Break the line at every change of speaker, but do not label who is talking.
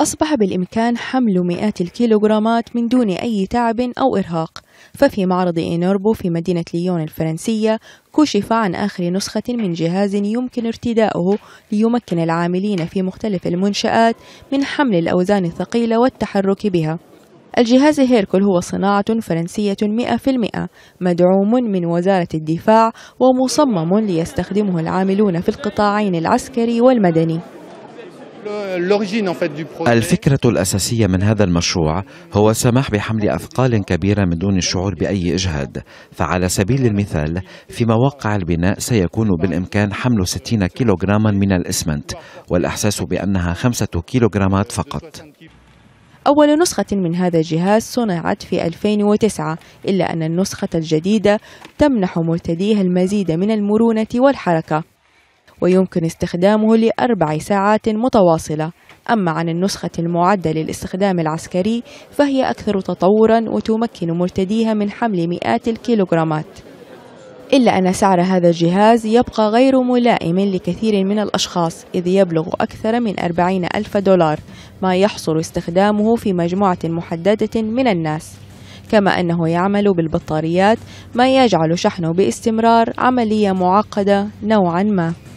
أصبح بالإمكان حمل مئات الكيلوغرامات من دون أي تعب أو إرهاق ففي معرض إينوربو في مدينة ليون الفرنسية كشف عن آخر نسخة من جهاز يمكن ارتداؤه ليمكن العاملين في مختلف المنشآت من حمل الأوزان الثقيلة والتحرك بها الجهاز هيركل هو صناعة فرنسية 100% مدعوم من وزارة الدفاع ومصمم ليستخدمه العاملون في القطاعين العسكري والمدني
الفكرة الأساسية من هذا المشروع هو السماح بحمل أثقال كبيرة من دون الشعور بأي إجهاد فعلى سبيل المثال في مواقع البناء سيكون بالإمكان حمل 60 كيلوغراما من الإسمنت والإحساس بأنها 5 كيلوغرامات فقط
أول نسخة من هذا الجهاز صنعت في 2009 إلا أن النسخة الجديدة تمنح مرتديها المزيد من المرونة والحركة ويمكن استخدامه لأربع ساعات متواصلة أما عن النسخة المعدة للاستخدام العسكري فهي أكثر تطورا وتمكن مرتديها من حمل مئات الكيلوغرامات إلا أن سعر هذا الجهاز يبقى غير ملائم لكثير من الأشخاص إذ يبلغ أكثر من 40 ألف دولار ما يحصر استخدامه في مجموعة محددة من الناس كما أنه يعمل بالبطاريات ما يجعل شحنه باستمرار عملية معقدة نوعا ما